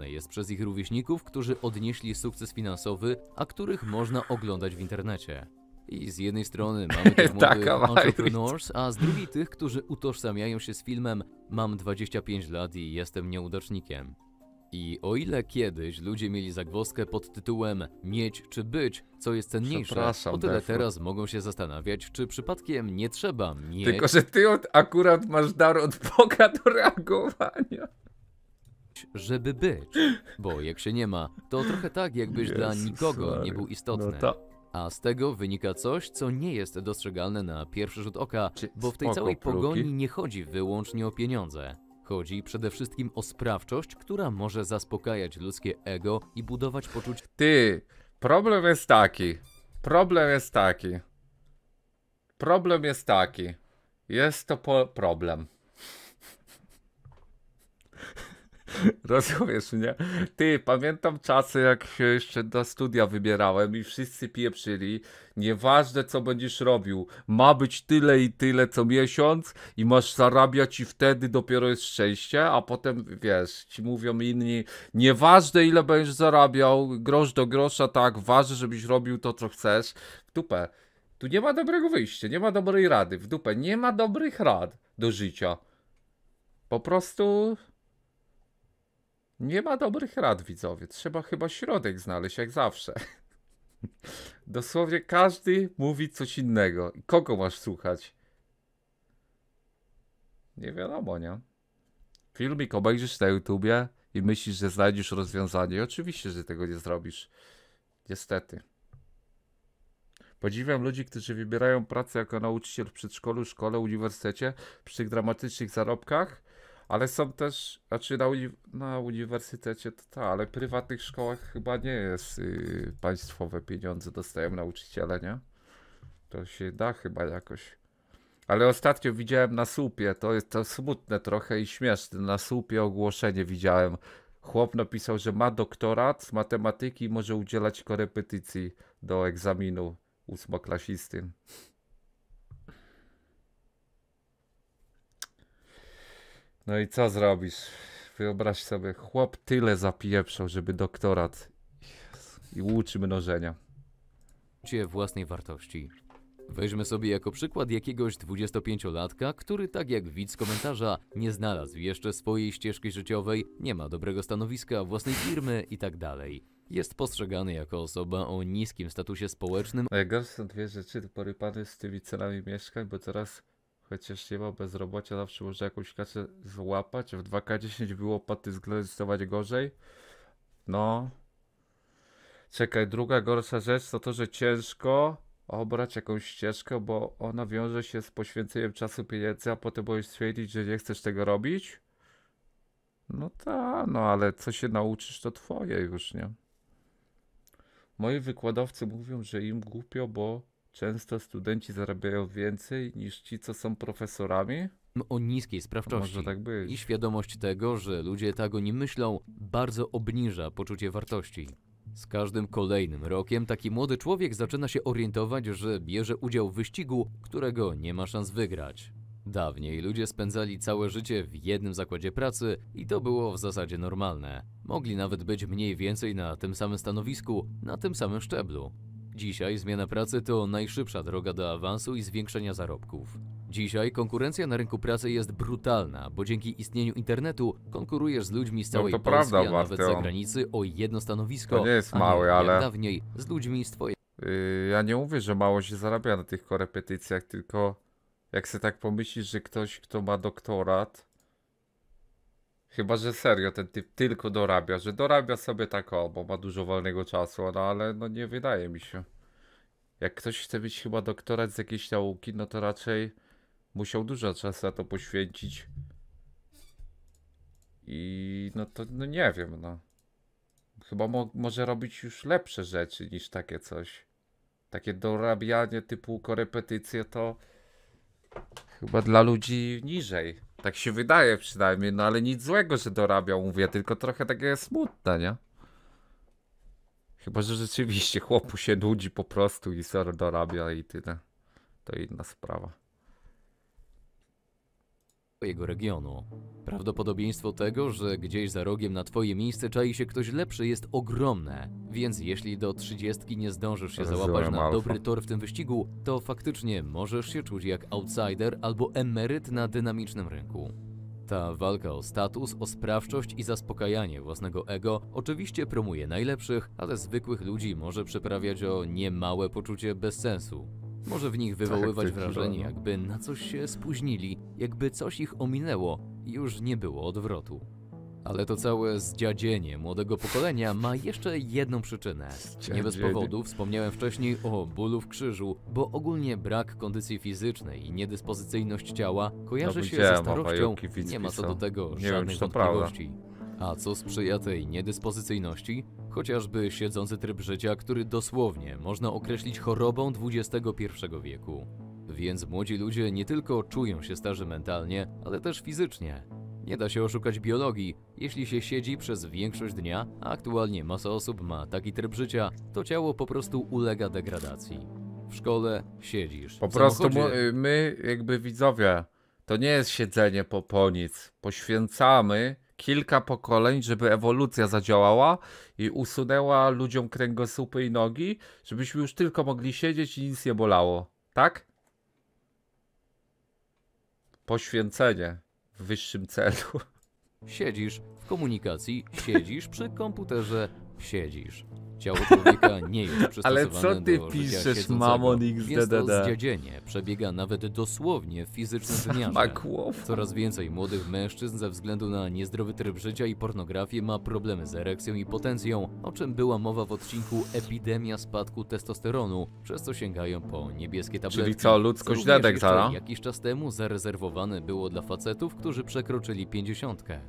jest przez ich rówieśników, którzy odnieśli sukces finansowy, a których można oglądać w internecie. I z jednej strony mamy tych młodych entrepreneurs, a z drugiej tych, którzy utożsamiają się z filmem Mam 25 lat i jestem nieudacznikiem. I o ile kiedyś ludzie mieli zagwozdkę pod tytułem mieć czy być, co jest cenniejsze, o tyle teraz mogą się zastanawiać, czy przypadkiem nie trzeba mieć... Tylko, że ty od, akurat masz dar od Boga do reagowania żeby być, bo jak się nie ma, to trochę tak, jakbyś Jezus dla nikogo nie był no istotny. No to... A z tego wynika coś, co nie jest dostrzegalne na pierwszy rzut oka, Czy bo w tej całej pluki? pogoni nie chodzi wyłącznie o pieniądze. Chodzi przede wszystkim o sprawczość, która może zaspokajać ludzkie ego i budować poczucie... Ty, problem jest taki. Problem jest taki. Problem jest taki. Jest to problem. Rozumiesz mnie? Ty, pamiętam czasy, jak się jeszcze do studia wybierałem i wszyscy pieprzyli. Nieważne, co będziesz robił, ma być tyle i tyle co miesiąc i masz zarabiać i wtedy dopiero jest szczęście, a potem, wiesz, ci mówią inni, nieważne ile będziesz zarabiał, grosz do grosza, tak, ważne żebyś robił to, co chcesz. W dupę. Tu nie ma dobrego wyjścia, nie ma dobrej rady, w dupę. Nie ma dobrych rad do życia. Po prostu nie ma dobrych rad, widzowie. Trzeba chyba środek znaleźć, jak zawsze. Dosłownie każdy mówi coś innego. I kogo masz słuchać? Nie wiadomo, nie? Filmik obejrzysz na YouTubie i myślisz, że znajdziesz rozwiązanie. I oczywiście, że tego nie zrobisz. Niestety. Podziwiam ludzi, którzy wybierają pracę jako nauczyciel w przedszkolu, szkole, uniwersytecie przy dramatycznych zarobkach ale są też, znaczy na, uni na uniwersytecie to tak, ale w prywatnych szkołach chyba nie jest yy, państwowe pieniądze dostają nauczyciele, nie? To się da chyba jakoś. Ale ostatnio widziałem na słupie, to jest to smutne trochę i śmieszne, na słupie ogłoszenie widziałem. Chłop napisał, że ma doktorat z matematyki i może udzielać korepetycji do egzaminu ósmoklasisty. No i co zrobisz? Wyobraź sobie, chłop tyle zapieprzał, żeby doktorat i łuczy mnożenia. Cię własnej wartości. Weźmy sobie jako przykład jakiegoś 25-latka, który tak jak widz komentarza nie znalazł jeszcze swojej ścieżki życiowej, nie ma dobrego stanowiska, własnej firmy itd. Tak Jest postrzegany jako osoba o niskim statusie społecznym. Najgorsze są dwie rzeczy, porypany z tymi cenami mieszkań, bo coraz Chociaż nie ma bezrobocia, zawsze można jakąś kasę złapać. W 2K10 było paty zglerystować gorzej. No. Czekaj, druga gorsza rzecz to to, że ciężko obrać jakąś ścieżkę, bo ona wiąże się z poświęceniem czasu, pieniędzy, a potem możesz stwierdzić, że nie chcesz tego robić. No ta, no ale co się nauczysz, to twoje już, nie? Moi wykładowcy mówią, że im głupio, bo często studenci zarabiają więcej niż ci, co są profesorami? No, o niskiej sprawczości. Tak I świadomość tego, że ludzie tak o nim myślą, bardzo obniża poczucie wartości. Z każdym kolejnym rokiem taki młody człowiek zaczyna się orientować, że bierze udział w wyścigu, którego nie ma szans wygrać. Dawniej ludzie spędzali całe życie w jednym zakładzie pracy i to było w zasadzie normalne. Mogli nawet być mniej więcej na tym samym stanowisku, na tym samym szczeblu. Dzisiaj zmiana pracy to najszybsza droga do awansu i zwiększenia zarobków. Dzisiaj konkurencja na rynku pracy jest brutalna, bo dzięki istnieniu internetu konkurujesz z ludźmi z no całej no to Polski, prawda, a nawet za granicy. o jedno stanowisko. To nie jest mały, ale... dawniej z ludźmi z twojej... Yy, ja nie mówię, że mało się zarabia na tych korepetycjach, tylko jak se tak pomyślisz, że ktoś, kto ma doktorat, Chyba, że serio ten typ tylko dorabia, że dorabia sobie tak o, bo ma dużo wolnego czasu, no ale no nie wydaje mi się. Jak ktoś chce być chyba doktorat z jakiejś nauki, no to raczej musiał dużo czasu na to poświęcić. I no to no nie wiem, no. Chyba mo może robić już lepsze rzeczy niż takie coś. Takie dorabianie typu korepetycje to chyba dla ludzi niżej tak się wydaje przynajmniej, no ale nic złego, że dorabiał, mówię, tylko trochę takie smutne, nie? Chyba, że rzeczywiście chłopu się nudzi po prostu i ser dorabia i tyle. To inna sprawa twojego regionu. Prawdopodobieństwo tego, że gdzieś za rogiem na twoje miejsce czai się ktoś lepszy jest ogromne, więc jeśli do trzydziestki nie zdążysz się załapać na dobry tor w tym wyścigu, to faktycznie możesz się czuć jak outsider albo emeryt na dynamicznym rynku. Ta walka o status, o sprawczość i zaspokajanie własnego ego oczywiście promuje najlepszych, ale zwykłych ludzi może przyprawiać o niemałe poczucie bezsensu. Może w nich tak, wywoływać wrażenie, no. jakby na coś się spóźnili, jakby coś ich ominęło i już nie było odwrotu. Ale to całe zdziadzenie młodego pokolenia ma jeszcze jedną przyczynę. Nie bez powodu wspomniałem wcześniej o bólu w krzyżu, bo ogólnie brak kondycji fizycznej i niedyspozycyjność ciała kojarzy no, się ze starością, nie ma co do tego żadnych wątpliwości. A co sprzyja tej niedyspozycyjności? chociażby siedzący tryb życia, który dosłownie można określić chorobą XXI wieku. Więc młodzi ludzie nie tylko czują się starzy mentalnie, ale też fizycznie. Nie da się oszukać biologii. Jeśli się siedzi przez większość dnia, a aktualnie masa osób ma taki tryb życia, to ciało po prostu ulega degradacji. W szkole siedzisz. Po prostu my, my, jakby widzowie, to nie jest siedzenie po, ponic. Poświęcamy kilka pokoleń, żeby ewolucja zadziałała i usunęła ludziom kręgosłupy i nogi, żebyśmy już tylko mogli siedzieć i nic nie bolało. Tak? Poświęcenie w wyższym celu. Siedzisz w komunikacji, siedzisz przy komputerze, siedzisz. Ciało człowieka nie jest przystosowane Ale co ty piszesz, mamon XDDD? Jest przebiega nawet dosłownie w fizycznym wymiarze. Coraz więcej młodych mężczyzn ze względu na niezdrowy tryb życia i pornografię ma problemy z erekcją i potencją, o czym była mowa w odcinku Epidemia spadku testosteronu, przez co sięgają po niebieskie tabletki. Czyli co, ludzkość dedek, zara? Jakiś czas temu zarezerwowane było dla facetów, którzy przekroczyli pięćdziesiątkę.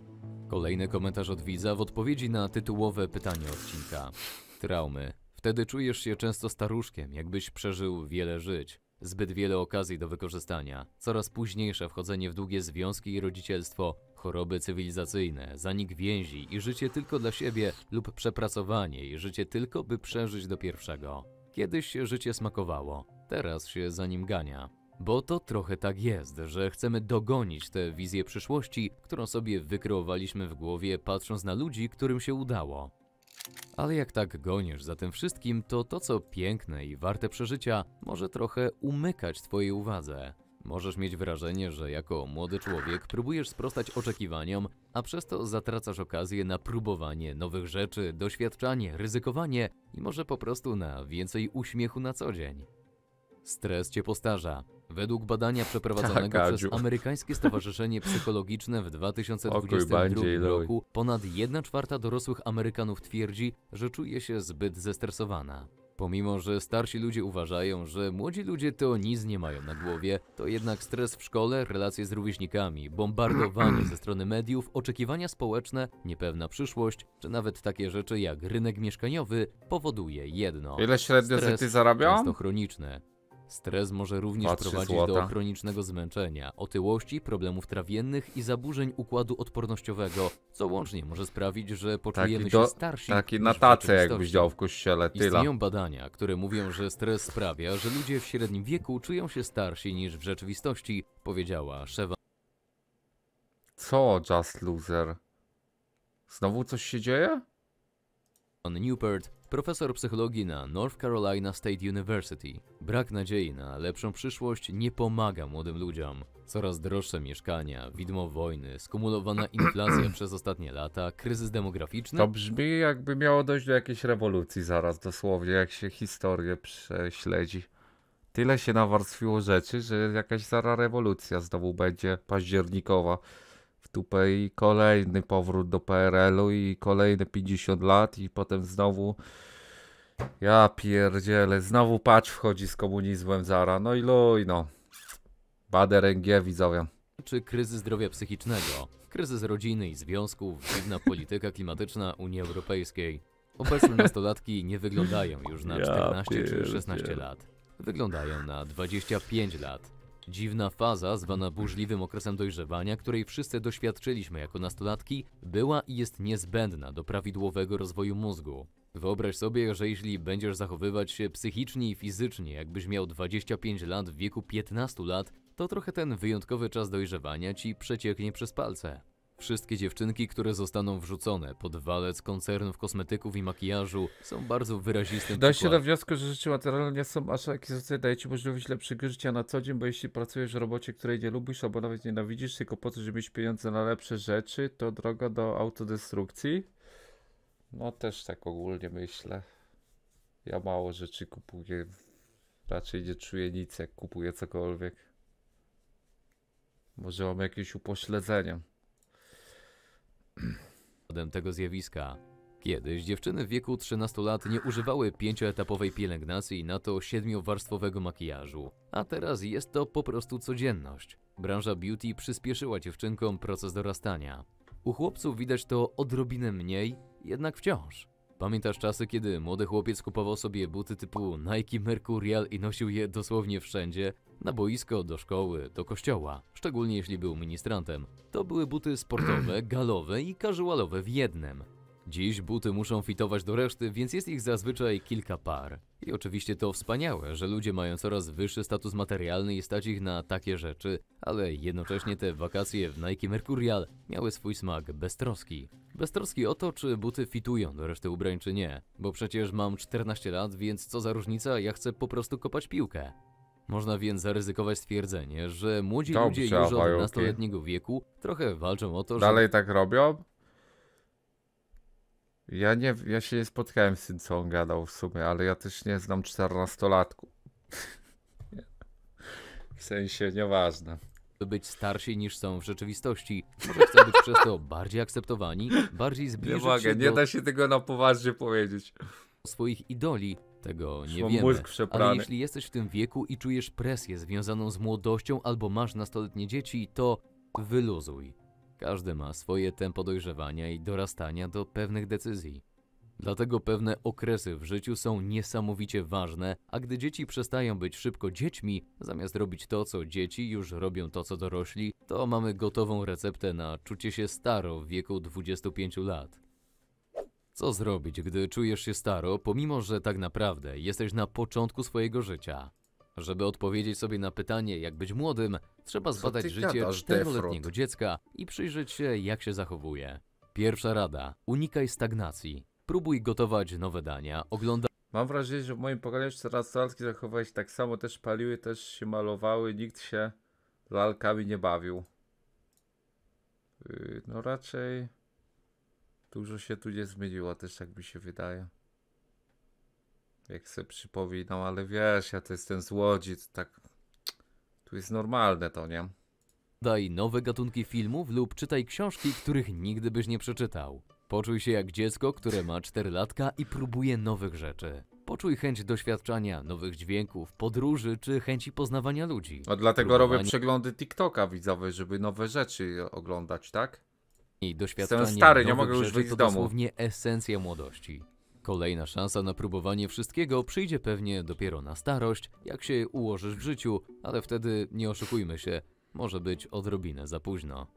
Kolejny komentarz od widza w odpowiedzi na tytułowe pytanie odcinka. Traumy. Wtedy czujesz się często staruszkiem, jakbyś przeżył wiele żyć. Zbyt wiele okazji do wykorzystania, coraz późniejsze wchodzenie w długie związki i rodzicielstwo, choroby cywilizacyjne, zanik więzi i życie tylko dla siebie lub przepracowanie i życie tylko by przeżyć do pierwszego. Kiedyś życie smakowało, teraz się za nim gania. Bo to trochę tak jest, że chcemy dogonić tę wizję przyszłości, którą sobie wykreowaliśmy w głowie, patrząc na ludzi, którym się udało. Ale jak tak gonisz za tym wszystkim, to to, co piękne i warte przeżycia, może trochę umykać Twojej uwadze. Możesz mieć wrażenie, że jako młody człowiek próbujesz sprostać oczekiwaniom, a przez to zatracasz okazję na próbowanie nowych rzeczy, doświadczanie, ryzykowanie i może po prostu na więcej uśmiechu na co dzień. Stres cię postarza, Według badania przeprowadzonego tak, przez Amerykańskie Stowarzyszenie Psychologiczne w 2022 roku ponad 1 czwarta dorosłych Amerykanów twierdzi, że czuje się zbyt zestresowana. Pomimo, że starsi ludzie uważają, że młodzi ludzie to nic nie mają na głowie, to jednak stres w szkole, relacje z rówieśnikami, bombardowanie ze strony mediów, oczekiwania społeczne, niepewna przyszłość, czy nawet takie rzeczy jak rynek mieszkaniowy powoduje jedno. Ile średnio stres, ty zarabiał? chroniczne. Stres może również Patrzy prowadzić złota. do chronicznego zmęczenia, otyłości, problemów trawiennych i zaburzeń układu odpornościowego, co łącznie może sprawić, że poczujemy taki się do, starsi. Taki na tacę jakbyś dział w kościele, tyla. Istnieją badania, które mówią, że stres sprawia, że ludzie w średnim wieku czują się starsi niż w rzeczywistości, powiedziała szewa. Co, Just Loser? Znowu coś się dzieje? On Newport Profesor psychologii na North Carolina State University. Brak nadziei na lepszą przyszłość nie pomaga młodym ludziom. Coraz droższe mieszkania, widmo wojny, skumulowana inflacja przez ostatnie lata, kryzys demograficzny. To brzmi jakby miało dojść do jakiejś rewolucji zaraz dosłownie, jak się historię prześledzi. Tyle się nawarstwiło rzeczy, że jakaś zara rewolucja znowu będzie październikowa w i kolejny powrót do PRL-u i kolejne 50 lat i potem znowu ja pierdzielę, znowu patrz wchodzi z komunizmem zara, no i luj no. Baderęgie widzowie. Czy kryzys zdrowia psychicznego, kryzys rodziny i związków, dziwna polityka klimatyczna Unii Europejskiej. Obecne nastolatki nie wyglądają już na 14 ja czy 16 lat. Wyglądają na 25 lat. Dziwna faza, zwana burzliwym okresem dojrzewania, której wszyscy doświadczyliśmy jako nastolatki, była i jest niezbędna do prawidłowego rozwoju mózgu. Wyobraź sobie, że jeśli będziesz zachowywać się psychicznie i fizycznie, jakbyś miał 25 lat w wieku 15 lat, to trochę ten wyjątkowy czas dojrzewania ci przecieknie przez palce. Wszystkie dziewczynki, które zostaną wrzucone pod walec koncernów kosmetyków i makijażu są bardzo wyrazistym Da się do wniosku, że życie materialne nie są aż egzotyczne, daje ci możliwość lepszego życia na co dzień, bo jeśli pracujesz w robocie, której nie lubisz albo nawet nienawidzisz, tylko po to, żeby mieć pieniądze na lepsze rzeczy, to droga do autodestrukcji. No też tak ogólnie myślę. Ja mało rzeczy kupuję, raczej nie czuję nic jak kupuję cokolwiek. Może mam jakieś upośledzenie. Potem tego zjawiska. Kiedyś dziewczyny w wieku 13 lat nie używały pięcioetapowej pielęgnacji na to siedmiowarstwowego makijażu, a teraz jest to po prostu codzienność. Branża beauty przyspieszyła dziewczynkom proces dorastania. U chłopców widać to odrobinę mniej, jednak wciąż. Pamiętasz czasy, kiedy młody chłopiec kupował sobie buty typu Nike Mercurial i nosił je dosłownie wszędzie, na boisko, do szkoły, do kościoła, szczególnie jeśli był ministrantem. To były buty sportowe, galowe i casualowe w jednym. Dziś buty muszą fitować do reszty, więc jest ich zazwyczaj kilka par. I oczywiście to wspaniałe, że ludzie mają coraz wyższy status materialny i stać ich na takie rzeczy, ale jednocześnie te wakacje w Nike Mercurial miały swój smak beztroski. Beztroski o to, czy buty fitują do reszty ubrań czy nie, bo przecież mam 14 lat, więc co za różnica, ja chcę po prostu kopać piłkę. Można więc zaryzykować stwierdzenie, że młodzi Dobrze, ludzie już od 15 wieku trochę walczą o to, że Dalej tak robią? Ja nie, ja się nie spotkałem z tym, co on gadał w sumie, ale ja też nie znam czternastolatku. w sensie nieważne. Być starsi niż są w rzeczywistości. Może chcą być przez to bardziej akceptowani, bardziej zbliżeni. Nie mogę, nie do... da się tego na poważnie powiedzieć. Swoich idoli, tego nie Szło wiemy. Ale jeśli jesteś w tym wieku i czujesz presję związaną z młodością albo masz nastoletnie dzieci, to wyluzuj. Każdy ma swoje tempo dojrzewania i dorastania do pewnych decyzji. Dlatego pewne okresy w życiu są niesamowicie ważne, a gdy dzieci przestają być szybko dziećmi, zamiast robić to, co dzieci już robią to, co dorośli, to mamy gotową receptę na czucie się staro w wieku 25 lat. Co zrobić, gdy czujesz się staro, pomimo że tak naprawdę jesteś na początku swojego życia? Żeby odpowiedzieć sobie na pytanie, jak być młodym, trzeba zbadać życie czteroletniego dziecka i przyjrzeć się, jak się zachowuje. Pierwsza rada: unikaj stagnacji. Próbuj gotować nowe dania, oglądaj. Mam wrażenie, że w moim pokoleniu czternastolatki zachowywały się tak samo, też paliły, też się malowały, nikt się lalkami nie bawił. Y, no raczej Dużo się tu nie zmieniło też, tak mi się wydaje. Jak sobie przypominam, ale wiesz, ja to jestem z Łodzi, to tak... Tu jest normalne to, nie? Daj nowe gatunki filmów lub czytaj książki, których nigdy byś nie przeczytał. Poczuj się jak dziecko, które ma 4 latka i próbuje nowych rzeczy. Poczuj chęć doświadczania nowych dźwięków, podróży czy chęci poznawania ludzi. A dlatego Próbowanie... robię przeglądy TikToka widzowe, żeby nowe rzeczy oglądać, tak? i doświadczenia Jestem stary, nie mogę już wyjść z domu. dosłownie esencja młodości. Kolejna szansa na próbowanie wszystkiego przyjdzie pewnie dopiero na starość, jak się ułożysz w życiu, ale wtedy nie oszukujmy się, może być odrobinę za późno.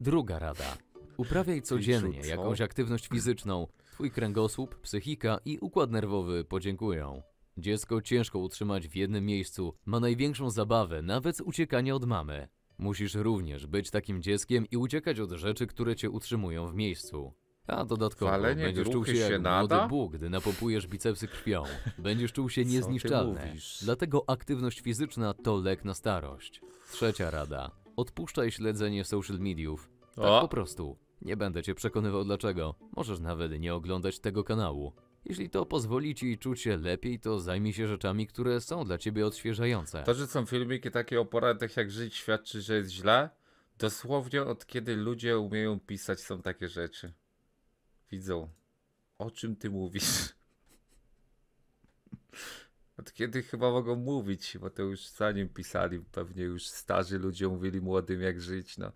Druga rada. Uprawiaj codziennie jakąś aktywność fizyczną. Twój kręgosłup, psychika i układ nerwowy podziękują. Dziecko ciężko utrzymać w jednym miejscu, ma największą zabawę, nawet uciekanie od mamy. Musisz również być takim dzieckiem i uciekać od rzeczy, które cię utrzymują w miejscu. A dodatkowo Walenie będziesz czuł się, się jak nada? młody Bóg, gdy napopujesz bicepsy krwią. Będziesz czuł się niezniszczalny. Dlatego aktywność fizyczna to lek na starość. Trzecia rada. Odpuszczaj śledzenie social mediów. Tak o. po prostu. Nie będę cię przekonywał dlaczego. Możesz nawet nie oglądać tego kanału. Jeśli to pozwoli ci czuć się lepiej, to zajmij się rzeczami, które są dla ciebie odświeżające. To, że są filmiki takie o poradach jak żyć świadczy, że jest źle, dosłownie od kiedy ludzie umieją pisać są takie rzeczy. Widzą. O czym ty mówisz? Od kiedy chyba mogą mówić, bo to już zanim pisali, pewnie już starzy ludzie mówili młodym jak żyć, no.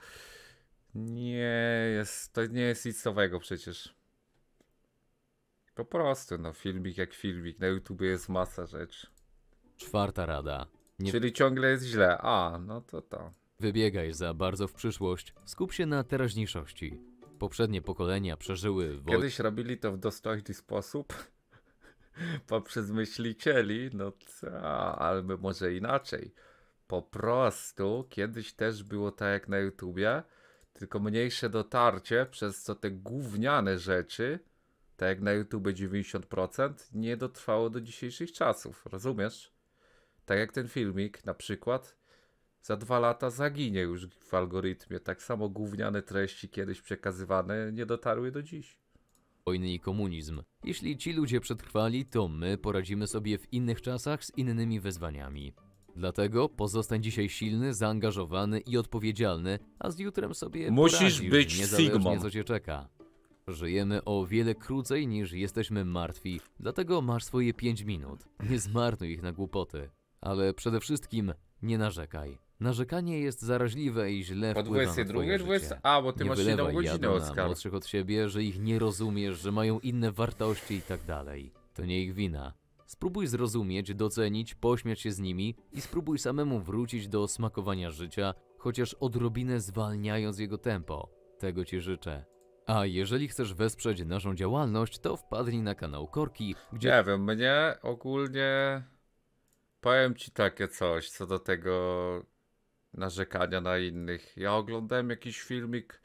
Nie jest, to nie jest nic nowego przecież. Po prostu, no filmik jak filmik, na YouTube jest masa rzeczy. Czwarta rada. Nie... Czyli ciągle jest źle. A, no to to. Wybiegaj za bardzo w przyszłość, skup się na teraźniejszości. Poprzednie pokolenia przeżyły wojnę. Kiedyś robili to w dostojny sposób, poprzez myślicieli, no co, albo może inaczej. Po prostu kiedyś też było tak jak na YouTubie, tylko mniejsze dotarcie, przez co te gówniane rzeczy tak jak na YouTube 90%, nie dotrwało do dzisiejszych czasów. Rozumiesz? Tak jak ten filmik na przykład, za dwa lata zaginie już w algorytmie. Tak samo gówniane treści kiedyś przekazywane nie dotarły do dziś. Wojny i komunizm. Jeśli ci ludzie przetrwali, to my poradzimy sobie w innych czasach z innymi wyzwaniami. Dlatego pozostań dzisiaj silny, zaangażowany i odpowiedzialny, a z jutrem sobie Musisz poradzisz, być niezależnie Sigmą. co cię czeka. Żyjemy o wiele krócej niż jesteśmy martwi, dlatego masz swoje 5 minut. Nie zmarnuj ich na głupoty. Ale przede wszystkim nie narzekaj. Narzekanie jest zaraźliwe i źle po wpływa na twoje drugie, życie. A, bo ty nie masz jedną godzinę od młodszych od siebie, że ich nie rozumiesz, że mają inne wartości i tak dalej. To nie ich wina. Spróbuj zrozumieć, docenić, pośmiać się z nimi i spróbuj samemu wrócić do smakowania życia, chociaż odrobinę zwalniając jego tempo. Tego ci życzę. A jeżeli chcesz wesprzeć naszą działalność, to wpadnij na kanał Korki, gdzie... Nie wiem, mnie ogólnie... Powiem ci takie coś, co do tego narzekania na innych. Ja oglądałem jakiś filmik,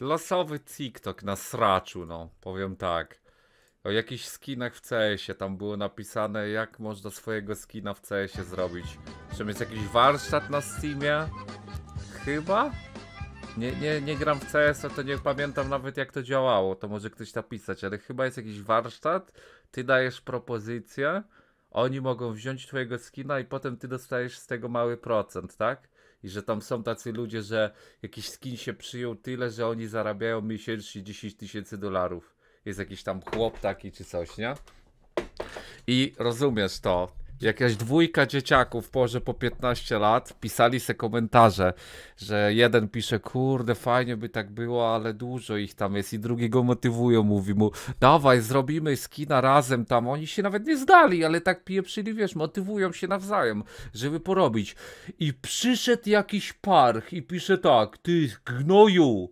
losowy TikTok na sraczu, no, powiem tak. O jakichś skinach w CS-ie, tam było napisane jak można swojego skina w CS-ie zrobić. Czy jest jakiś warsztat na Steamie? Chyba? Nie, nie, nie gram w CS, to nie pamiętam nawet jak to działało, to może ktoś napisać, ale chyba jest jakiś warsztat, ty dajesz propozycję, oni mogą wziąć twojego skina i potem ty dostajesz z tego mały procent, tak? I że tam są tacy ludzie, że jakiś skin się przyjął tyle, że oni zarabiają miesięcznie 10 tysięcy dolarów. Jest jakiś tam chłop taki czy coś, nie? I rozumiesz to, jakaś dwójka dzieciaków może po 15 lat pisali se komentarze, że jeden pisze, kurde, fajnie by tak było, ale dużo ich tam jest i drugi go motywują, mówi mu, dawaj, zrobimy skina razem tam, oni się nawet nie zdali, ale tak pieprzyli, wiesz, motywują się nawzajem, żeby porobić. I przyszedł jakiś parch i pisze tak, ty gnoju,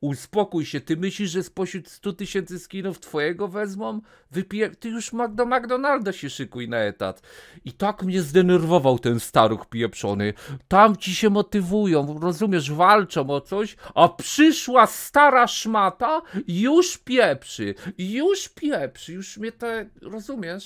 Uspokój się, ty myślisz, że spośród 100 tysięcy skinów twojego wezmą? Wypiję, ty już do McDonalda się szykuj na etat. I tak mnie zdenerwował ten staruch pieprzony. Tam ci się motywują, rozumiesz, walczą o coś, a przyszła stara szmata, już pieprzy, już pieprzy, już mnie te, rozumiesz?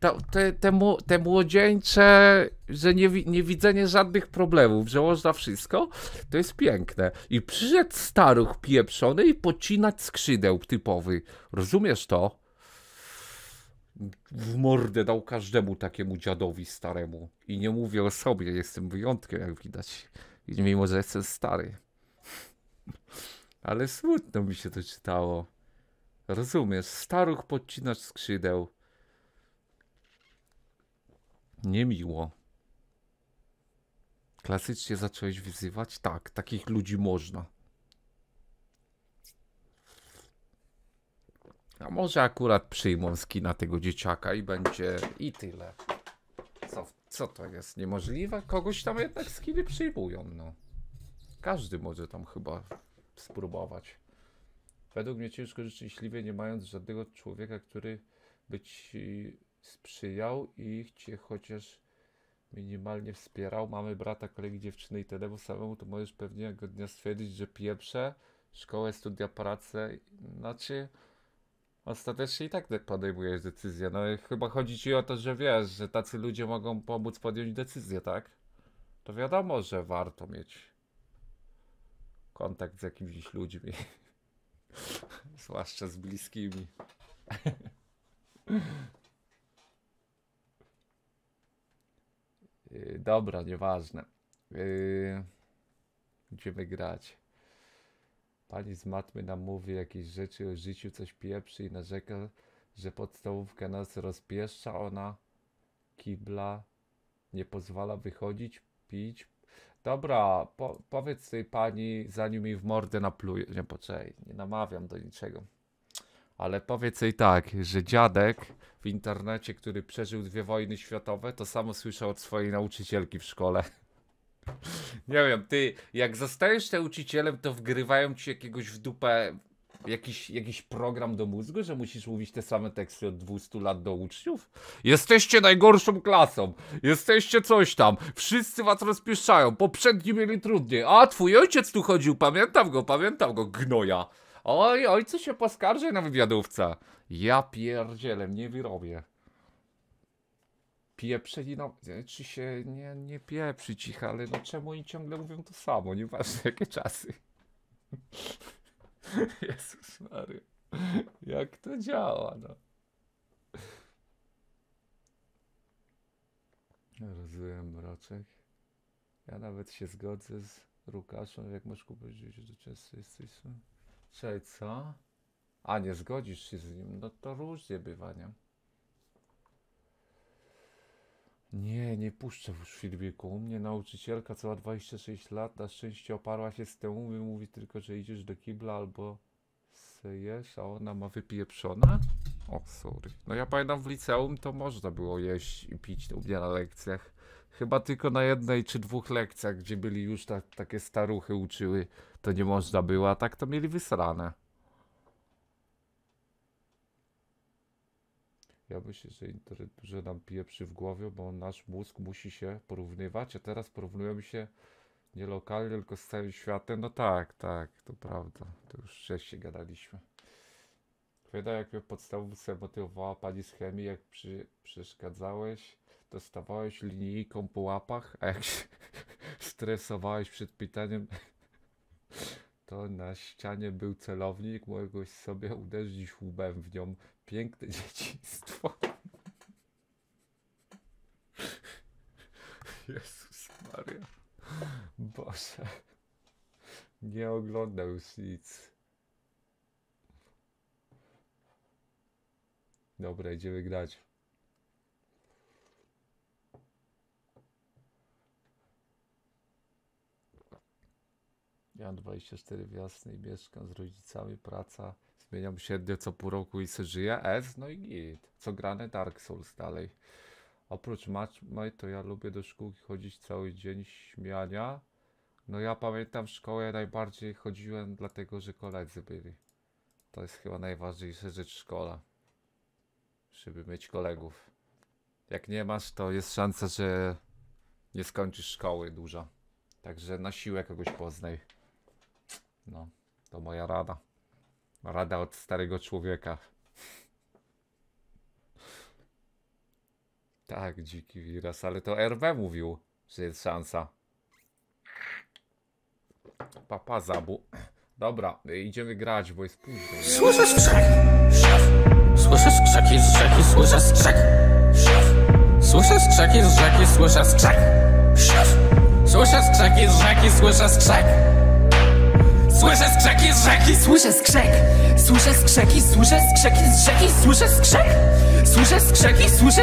to, te, te, te młodzieńcze, że nie, nie widzenie żadnych problemów, że można wszystko, to jest piękne. I przyszedł staruch pieprzony i pocinać skrzydeł typowy. Rozumiesz to? W mordę dał każdemu takiemu dziadowi staremu. I nie mówię o sobie, jestem wyjątkiem, jak widać. Mimo, że jestem stary. Ale smutno mi się to czytało. Rozumiesz, staruch podcinasz skrzydeł. Niemiło. Klasycznie zacząłeś wyzywać? Tak, takich ludzi można. A może akurat przyjmą skina tego dzieciaka i będzie i tyle. Co, co to jest? Niemożliwe? Kogoś tam jednak skiny przyjmują, no. Każdy może tam chyba spróbować. Według mnie ciężko rzeczywiście nie mając żadnego człowieka, który być sprzyjał i cię chociaż minimalnie wspierał. Mamy brata, kolegi, dziewczyny i tyle, bo samemu to możesz pewnie jednego dnia stwierdzić, że pierwsze szkołę, studia, pracę, znaczy ostatecznie i tak podejmujesz decyzję. No chyba chodzi ci o to, że wiesz, że tacy ludzie mogą pomóc podjąć decyzję, tak? To wiadomo, że warto mieć kontakt z jakimiś ludźmi. Zwłaszcza z bliskimi. Y, dobra, nieważne. będziemy y, grać. Pani z matmy nam mówi jakieś rzeczy o życiu, coś pieprzy i narzeka, że podstawówka nas rozpieszcza. Ona kibla nie pozwala wychodzić, pić. Dobra, po, powiedz tej pani, zanim mi w mordę napluje. Nie, poczekaj, nie namawiam do niczego. Ale powiedz jej tak, że dziadek w internecie, który przeżył dwie wojny światowe, to samo słyszał od swojej nauczycielki w szkole. Nie wiem, ty jak zostajesz nauczycielem, to wgrywają ci jakiegoś w dupę jakiś, jakiś program do mózgu, że musisz mówić te same teksty od 200 lat do uczniów? Jesteście najgorszą klasą, jesteście coś tam, wszyscy was rozpieszczają, poprzedni mieli trudniej, a twój ojciec tu chodził, pamiętam go, pamiętam go, gnoja. Oj, ojcu się poskarży na wywiadówca. Ja pierdzielę, nie wyrobię. no, czy się nie, nie pieprzy cicha, ale no czemu oni ciągle mówią to samo, nieważne jakie czasy. Jezus Mario, Jak to działa, no. Rozumiem mroczek. Ja nawet się zgodzę z Rukaszem, jak masz kupić rzeczy, często jesteś. Czyli co? A nie zgodzisz się z nim? No to różnie bywa, nie? Nie, nie puszczę już filmiku. U mnie nauczycielka, co ma 26 lat, na szczęście oparła się z temu mówi tylko, że idziesz do kibla albo sejesz, a ona ma wypieprzona? O, sorry. No ja pamiętam w liceum to można było jeść i pić u mnie na lekcjach. Chyba tylko na jednej czy dwóch lekcjach, gdzie byli już ta, takie staruchy uczyły to nie można było, a tak to mieli wysrane. Ja myślę, że internet dużo nam pieprzy w głowie, bo nasz mózg musi się porównywać, a teraz porównujemy się nie lokalnie, tylko z całym światem. No tak, tak, to prawda. To już wcześniej gadaliśmy. Pamiętam, jak mnie podstawówce motywowała pani z chemii, jak przy, przeszkadzałeś, dostawałeś linijką po łapach, a jak się stresowałeś przed pytaniem, to na ścianie był celownik, mogłeś sobie uderzyć łbem w nią. Piękne dzieciństwo. Jezus Maria. Boże. Nie oglądał już nic. Dobra, idziemy grać. Miałem 24 wiosny i mieszkam z rodzicami, praca. Zmieniam się co pół roku i se żyję. S, no i git. Co grane Dark Souls dalej. Oprócz matchmate to ja lubię do szkółki chodzić cały dzień śmiania. No ja pamiętam szkołę najbardziej chodziłem dlatego, że koledzy byli. To jest chyba najważniejsza rzecz szkoła. Żeby mieć kolegów. Jak nie masz, to jest szansa, że nie skończysz szkoły dużo. Także na siłę kogoś poznaj. No, to moja rada. Rada od starego człowieka. Tak, dziki wiras, ale to RW mówił, że jest szansa. Papa zabu. Dobra, idziemy grać, bo jest późno. Słyszę skrzek! Słyszę skrzeki z rzeki, słyszę skrzek! Słyszę skrzeki z rzeki, słyszę skrzek! Słyszę skrzeki z rzeki, słyszę skrzek! Słyszę skrzeki z rzeki, słyszę skrzek Słyszę skrzeki, słyszę skrzeki z rzeki, słyszę skrzek Słyszę skrzeki, słyszę